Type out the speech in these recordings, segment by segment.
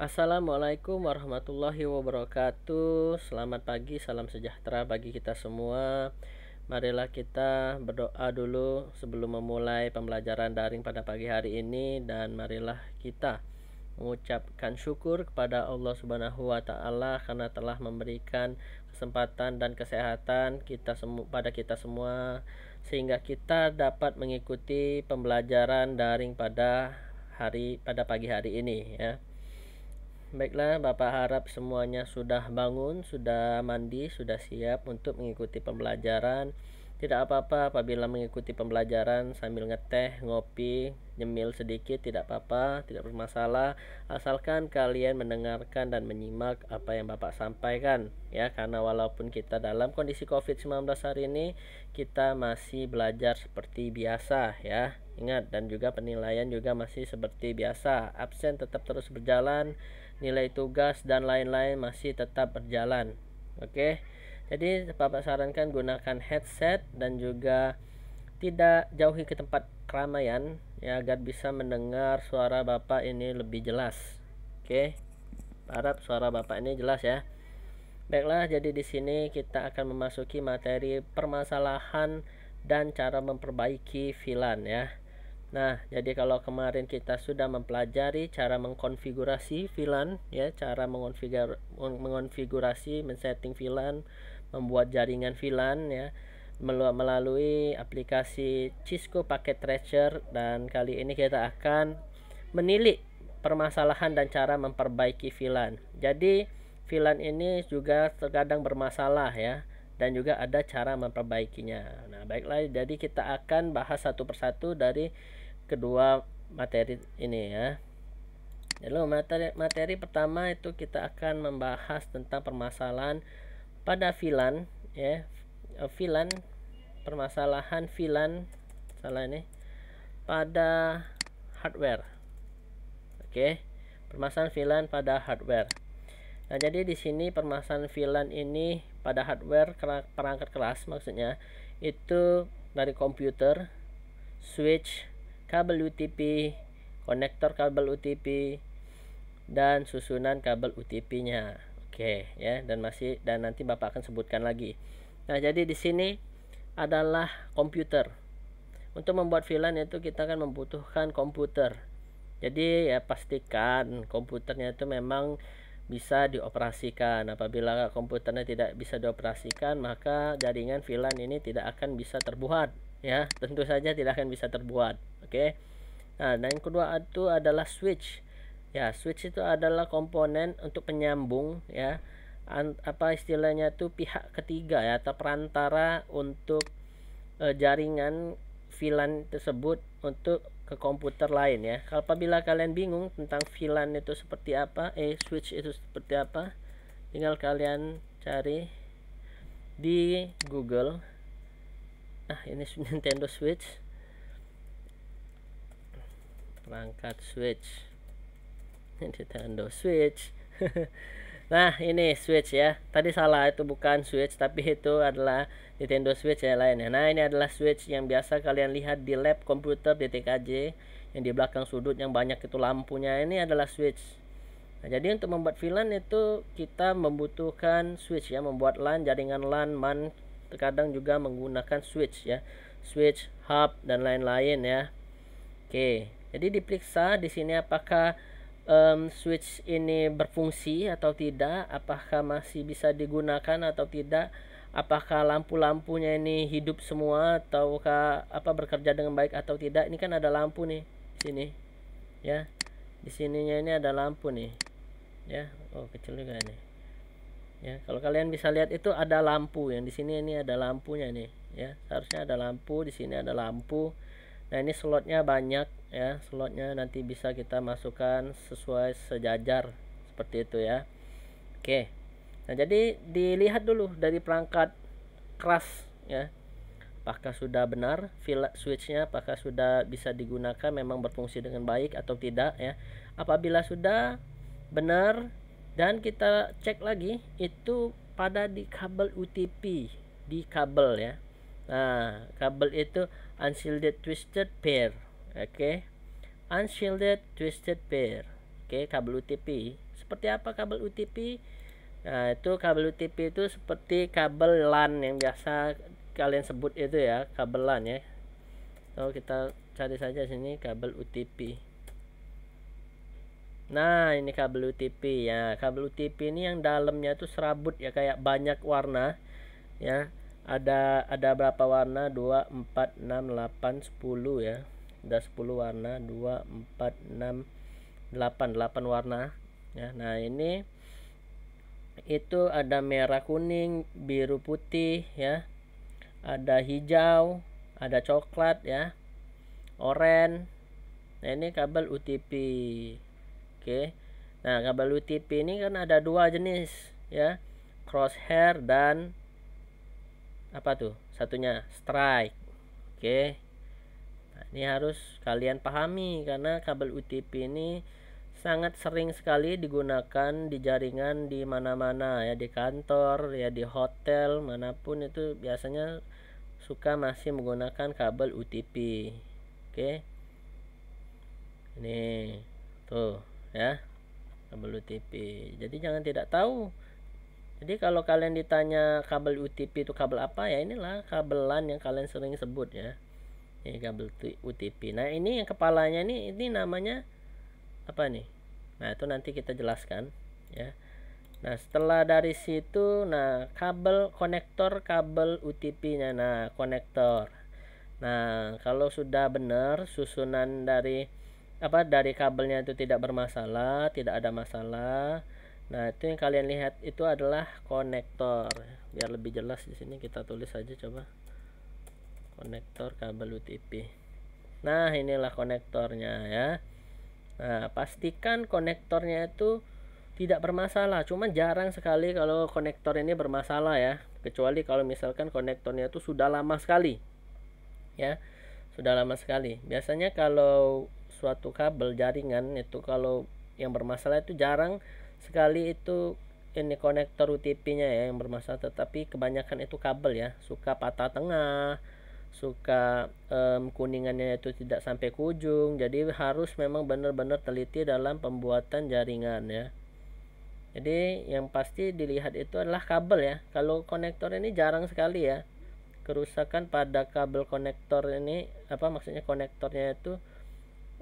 Assalamualaikum warahmatullahi wabarakatuh. Selamat pagi, salam sejahtera bagi kita semua. Marilah kita berdoa dulu sebelum memulai pembelajaran daring pada pagi hari ini dan marilah kita mengucapkan syukur kepada Allah Subhanahu wa taala karena telah memberikan kesempatan dan kesehatan kita pada kita semua sehingga kita dapat mengikuti pembelajaran daring pada hari pada pagi hari ini ya. Baiklah, Bapak harap semuanya sudah bangun, sudah mandi, sudah siap untuk mengikuti pembelajaran. Tidak apa-apa apabila mengikuti pembelajaran sambil ngeteh, ngopi, nyemil sedikit, tidak apa-apa, tidak bermasalah. Asalkan kalian mendengarkan dan menyimak apa yang Bapak sampaikan. Ya, karena walaupun kita dalam kondisi COVID-19 hari ini, kita masih belajar seperti biasa ya. Ingat, dan juga penilaian juga masih seperti biasa. Absen tetap terus berjalan nilai tugas dan lain-lain masih tetap berjalan. Oke. Jadi Bapak sarankan gunakan headset dan juga tidak jauhi ke tempat keramaian ya agar bisa mendengar suara Bapak ini lebih jelas. Oke. Harap suara Bapak ini jelas ya. Baiklah, jadi di sini kita akan memasuki materi permasalahan dan cara memperbaiki VLAN ya. Nah, jadi kalau kemarin kita sudah mempelajari cara mengkonfigurasi VLAN, ya, cara mengkonfigurasi, mengonfigurasi, men-setting VLAN, membuat jaringan VLAN, ya, melalui aplikasi Cisco Packet Tracer dan kali ini kita akan menilik permasalahan dan cara memperbaiki VLAN. Jadi VLAN ini juga terkadang bermasalah ya dan juga ada cara memperbaikinya. Nah, baiklah jadi kita akan bahas satu persatu dari kedua materi ini ya. Lalu materi, materi pertama itu kita akan membahas tentang permasalahan pada filan, ya. Eh, filan permasalahan filan salah ini pada hardware. Oke. Permasalahan filan pada hardware. Nah, jadi di sini permasalahan filan ini pada hardware perangkat keras maksudnya itu dari komputer, switch, kabel UTP, konektor kabel UTP, dan susunan kabel UTP-nya. Oke, ya, dan masih dan nanti Bapak akan sebutkan lagi. Nah, jadi di sini adalah komputer. Untuk membuat VLAN itu kita akan membutuhkan komputer. Jadi ya pastikan komputernya itu memang bisa dioperasikan. Apabila komputernya tidak bisa dioperasikan, maka jaringan VLAN ini tidak akan bisa terbuat ya tentu saja tidak akan bisa terbuat oke okay? nah dan yang kedua itu adalah switch ya switch itu adalah komponen untuk penyambung ya apa istilahnya itu pihak ketiga ya atau perantara untuk e, jaringan VLAN tersebut untuk ke komputer lain ya. kalau Apabila kalian bingung tentang VLAN itu seperti apa, eh switch itu seperti apa, tinggal kalian cari di Google ah ini Nintendo Switch perangkat Switch Nintendo Switch nah ini Switch ya tadi salah itu bukan Switch tapi itu adalah Nintendo Switch ya lainnya nah ini adalah Switch yang biasa kalian lihat di lab komputer di TKJ yang di belakang sudut yang banyak itu lampunya ini adalah Switch Nah, jadi untuk membuat VLAN itu kita membutuhkan switch ya, membuat LAN, jaringan LAN, MAN, terkadang juga menggunakan switch ya switch hub dan lain-lain ya oke jadi diperiksa di sini apakah um, switch ini berfungsi atau tidak apakah masih bisa digunakan atau tidak apakah lampu-lampunya ini hidup semua ataukah apa bekerja dengan baik atau tidak ini kan ada lampu nih sini ya di sininya ini ada lampu nih ya oh kecil juga nih ya kalau kalian bisa lihat itu ada lampu yang di sini ini ada lampunya nih ya seharusnya ada lampu di sini ada lampu nah ini slotnya banyak ya slotnya nanti bisa kita masukkan sesuai sejajar seperti itu ya oke nah jadi dilihat dulu dari perangkat keras ya apakah sudah benar switchnya apakah sudah bisa digunakan memang berfungsi dengan baik atau tidak ya apabila sudah benar dan kita cek lagi itu pada di kabel UTP di kabel ya nah kabel itu unshielded twisted pair oke okay. unshielded twisted pair oke okay, kabel UTP seperti apa kabel UTP nah itu kabel UTP itu seperti kabel LAN yang biasa kalian sebut itu ya kabel LAN ya so kita cari saja sini kabel UTP Nah, ini kabel UTP ya. Kabel UTP ini yang dalamnya itu serabut ya kayak banyak warna ya. Ada ada berapa warna? 2 4 6 8 10 ya. Ada 10 warna, 2 4 6 8 8 warna ya. Nah, ini itu ada merah, kuning, biru, putih ya. Ada hijau, ada coklat ya. Oranye. Nah, ini kabel UTP. Oke. Nah, kabel UTP ini kan ada dua jenis ya. Crosshair dan apa tuh? Satunya strike. Oke. Nah, ini harus kalian pahami karena kabel UTP ini sangat sering sekali digunakan di jaringan di mana-mana ya di kantor ya di hotel manapun itu biasanya suka masih menggunakan kabel UTP oke okay. nih tuh ya kabel UTP jadi jangan tidak tahu jadi kalau kalian ditanya kabel UTP itu kabel apa ya inilah kabelan yang kalian sering sebut ya ini kabel UTP nah ini yang kepalanya ini ini namanya apa nih nah itu nanti kita jelaskan ya nah setelah dari situ nah kabel konektor kabel UTP nya nah konektor nah kalau sudah benar susunan dari apa dari kabelnya itu tidak bermasalah, tidak ada masalah. Nah, itu yang kalian lihat itu adalah konektor. Biar lebih jelas di sini kita tulis aja coba. Konektor kabel UTP. Nah, inilah konektornya ya. Nah, pastikan konektornya itu tidak bermasalah. Cuman jarang sekali kalau konektor ini bermasalah ya. Kecuali kalau misalkan konektornya itu sudah lama sekali. Ya. Sudah lama sekali. Biasanya kalau suatu kabel jaringan itu kalau yang bermasalah itu jarang sekali itu ini konektor UTP-nya ya yang bermasalah tetapi kebanyakan itu kabel ya suka patah tengah suka um, kuningannya itu tidak sampai ke ujung jadi harus memang benar-benar teliti dalam pembuatan jaringan ya jadi yang pasti dilihat itu adalah kabel ya kalau konektor ini jarang sekali ya kerusakan pada kabel konektor ini apa maksudnya konektornya itu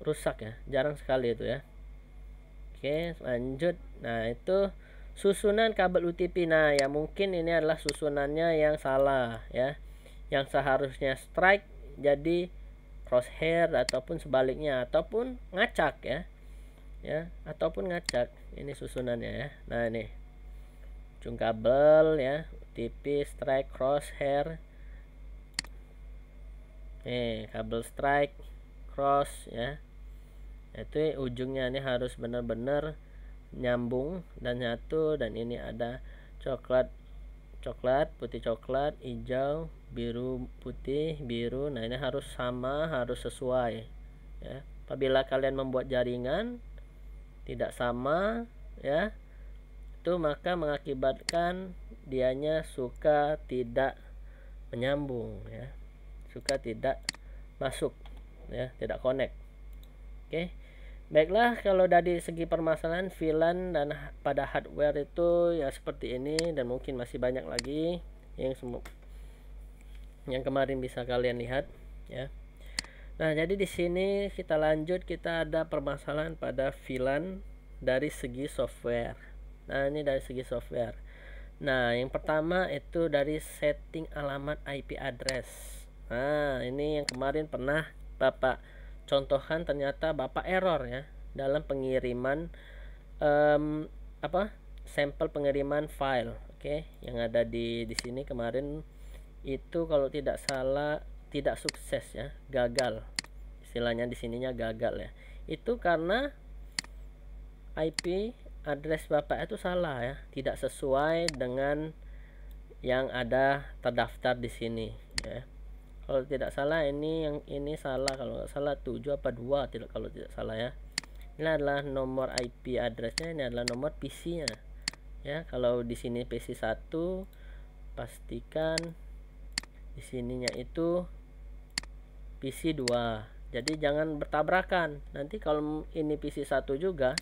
rusak ya jarang sekali itu ya oke lanjut nah itu susunan kabel UTP nah ya mungkin ini adalah susunannya yang salah ya yang seharusnya strike jadi crosshair ataupun sebaliknya ataupun ngacak ya ya ataupun ngacak ini susunannya ya nah ini ujung kabel ya UTP strike crosshair nih kabel strike cross ya itu ujungnya ini harus benar-benar nyambung dan nyatu dan ini ada coklat coklat putih coklat hijau biru putih biru nah ini harus sama harus sesuai ya apabila kalian membuat jaringan tidak sama ya itu maka mengakibatkan dianya suka tidak menyambung ya suka tidak masuk ya tidak connect oke okay. Baiklah, kalau dari segi permasalahan VLAN dan pada hardware itu ya seperti ini dan mungkin masih banyak lagi yang sembuh. yang kemarin bisa kalian lihat ya. Nah, jadi di sini kita lanjut kita ada permasalahan pada VLAN dari segi software. Nah, ini dari segi software. Nah, yang pertama itu dari setting alamat IP address. Nah, ini yang kemarin pernah Bapak contohan ternyata bapak error ya dalam pengiriman um, apa sampel pengiriman file oke okay? yang ada di di sini kemarin itu kalau tidak salah tidak sukses ya gagal istilahnya di sininya gagal ya itu karena IP address bapak itu salah ya tidak sesuai dengan yang ada terdaftar di sini ya kalau tidak salah ini yang ini salah kalau nggak salah 7 apa 2 tidak kalau tidak salah ya ini adalah nomor IP addressnya ini adalah nomor PC nya ya kalau di sini PC 1 pastikan di sininya itu PC 2 jadi jangan bertabrakan nanti kalau ini PC 1 juga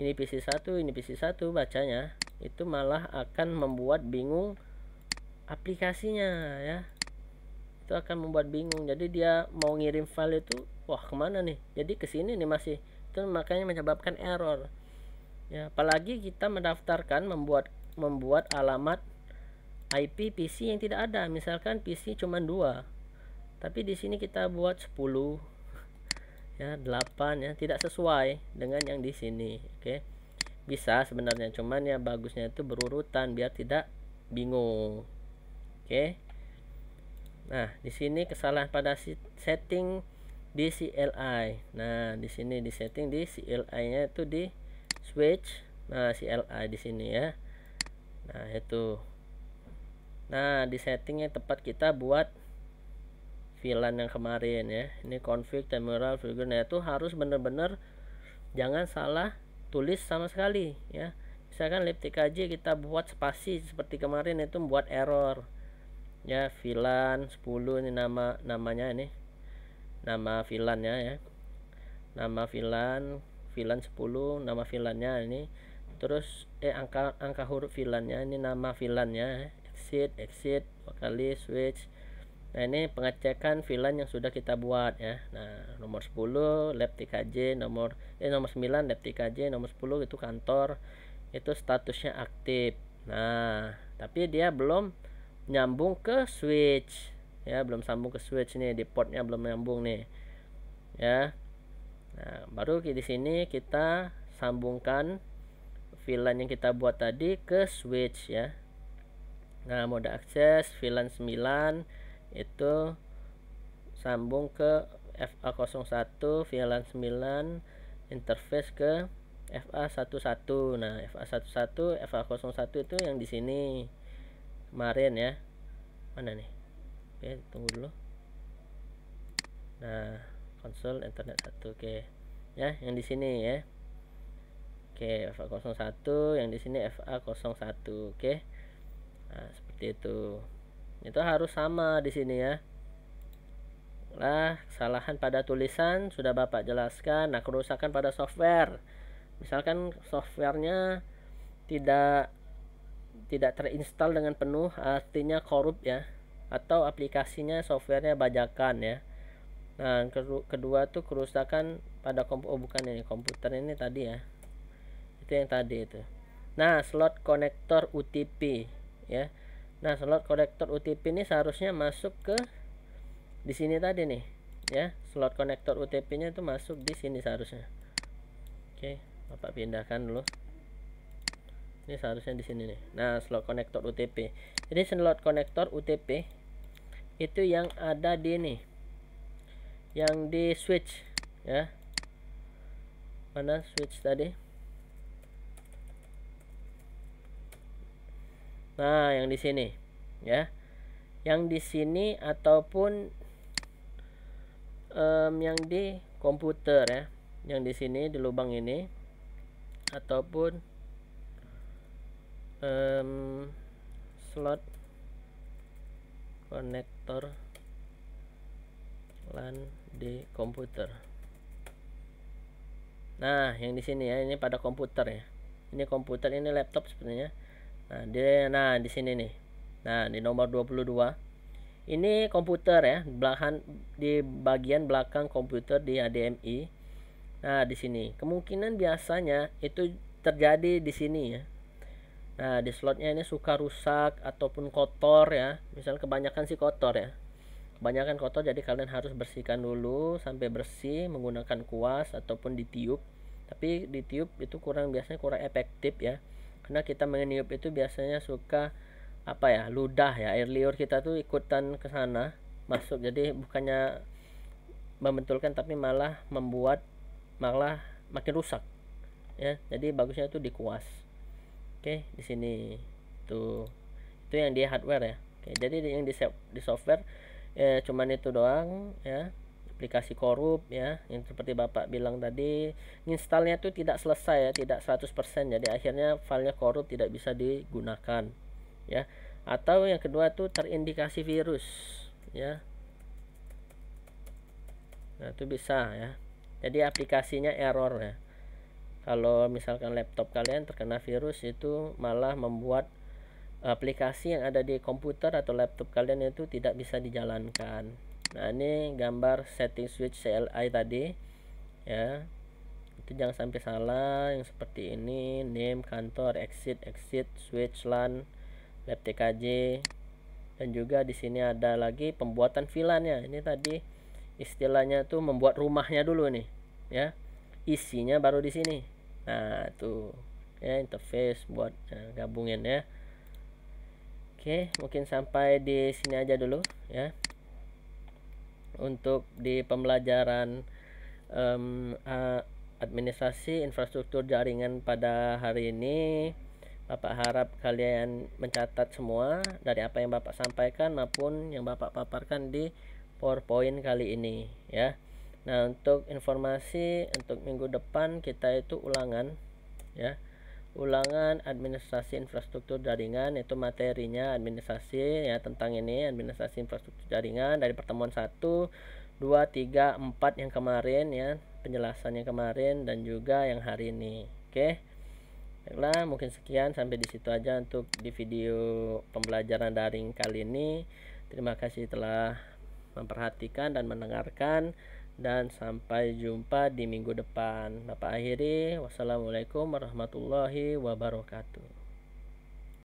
ini PC 1 ini PC 1 bacanya itu malah akan membuat bingung aplikasinya ya itu akan membuat bingung jadi dia mau ngirim file itu wah kemana nih jadi ke sini nih masih itu makanya menyebabkan error ya apalagi kita mendaftarkan membuat membuat alamat IP PC yang tidak ada misalkan PC cuma dua tapi di sini kita buat 10 ya 8 ya tidak sesuai dengan yang di sini oke okay. bisa sebenarnya cuman ya bagusnya itu berurutan biar tidak bingung oke okay. Nah, di sini kesalahan pada setting di CLI. Nah, di sini di setting di CLI-nya itu di switch. Nah, CLI di sini ya. Nah, itu. Nah, di settingnya tepat kita buat VLAN yang kemarin ya. Ini config temporal figure. Nah, itu harus benar-benar jangan salah tulis sama sekali ya. Misalkan aja kita buat spasi seperti kemarin itu buat error ya VLAN 10 ini nama namanya ini nama vlan ya nama VLAN VLAN 10 nama vlan ini terus eh angka angka huruf vlan ini nama VLAN-nya exit exit kali switch nah ini pengecekan VLAN yang sudah kita buat ya nah nomor 10 lab tkj nomor eh nomor 9 lab tkj nomor 10 itu kantor itu statusnya aktif nah tapi dia belum nyambung ke switch ya belum sambung ke switch nih di portnya belum nyambung nih ya nah baru di sini kita sambungkan VLAN yang kita buat tadi ke switch ya nah mode akses VLAN 9 itu sambung ke FA01 VLAN 9 interface ke FA11 nah FA11 FA01 itu yang di sini kemarin ya mana nih oke tunggu dulu nah konsol internet satu oke ya yang di sini ya oke FA01 yang di sini FA01 oke nah seperti itu itu harus sama di sini ya lah kesalahan pada tulisan sudah Bapak jelaskan nah kerusakan pada software misalkan softwarenya tidak tidak terinstall dengan penuh artinya korup ya atau aplikasinya softwarenya bajakan ya nah kedua tuh kerusakan pada komputer oh bukan ini komputer ini tadi ya itu yang tadi itu nah slot konektor UTP ya nah slot konektor UTP ini seharusnya masuk ke di sini tadi nih ya slot konektor UTP nya itu masuk di sini seharusnya oke bapak pindahkan dulu ini seharusnya di sini nih nah slot konektor UTP jadi slot konektor UTP itu yang ada di ini, yang di switch ya mana switch tadi nah yang di sini ya yang di sini ataupun um, yang di komputer ya yang di sini di lubang ini ataupun um, slot konektor LAN di komputer. Nah, yang di sini ya, ini pada komputer ya. Ini komputer, ini laptop sebenarnya. Nah, di nah di sini nih. Nah, di nomor 22. Ini komputer ya, belahan di bagian belakang komputer di HDMI. Nah, di sini. Kemungkinan biasanya itu terjadi di sini ya. Nah, di slotnya ini suka rusak ataupun kotor ya. misalnya kebanyakan sih kotor ya. Kebanyakan kotor jadi kalian harus bersihkan dulu sampai bersih menggunakan kuas ataupun ditiup. Tapi ditiup itu kurang biasanya kurang efektif ya. Karena kita meniup itu biasanya suka apa ya, ludah ya. Air liur kita tuh ikutan ke sana masuk. Jadi bukannya membentulkan tapi malah membuat malah makin rusak. Ya, jadi bagusnya itu dikuas. Oke, di sini tuh itu yang di hardware ya. Oke, jadi yang di, di software ya cuman itu doang ya aplikasi korup ya yang seperti bapak bilang tadi installnya tuh tidak selesai ya tidak 100% jadi akhirnya filenya korup tidak bisa digunakan ya atau yang kedua tuh terindikasi virus ya nah itu bisa ya jadi aplikasinya error ya kalau misalkan laptop kalian terkena virus itu malah membuat aplikasi yang ada di komputer atau laptop kalian itu tidak bisa dijalankan nah ini gambar setting switch CLI tadi ya itu jangan sampai salah yang seperti ini name kantor exit exit switch LAN lab TKJ dan juga di sini ada lagi pembuatan VLAN-nya ini tadi istilahnya tuh membuat rumahnya dulu nih ya isinya baru di sini nah tuh ya interface buat uh, gabungin ya Oke, mungkin sampai di sini aja dulu ya. Untuk di pembelajaran um, uh, administrasi infrastruktur jaringan pada hari ini, Bapak harap kalian mencatat semua dari apa yang Bapak sampaikan maupun yang Bapak paparkan di PowerPoint kali ini ya. Nah, untuk informasi untuk minggu depan kita itu ulangan ya. Ulangan administrasi infrastruktur jaringan itu materinya administrasi ya tentang ini administrasi infrastruktur jaringan dari pertemuan 1 2 3 4 yang kemarin ya, penjelasannya kemarin dan juga yang hari ini. Oke. Baiklah, mungkin sekian sampai di situ aja untuk di video pembelajaran daring kali ini. Terima kasih telah memperhatikan dan mendengarkan dan sampai jumpa di minggu depan. Bapak akhiri, wassalamualaikum warahmatullahi wabarakatuh.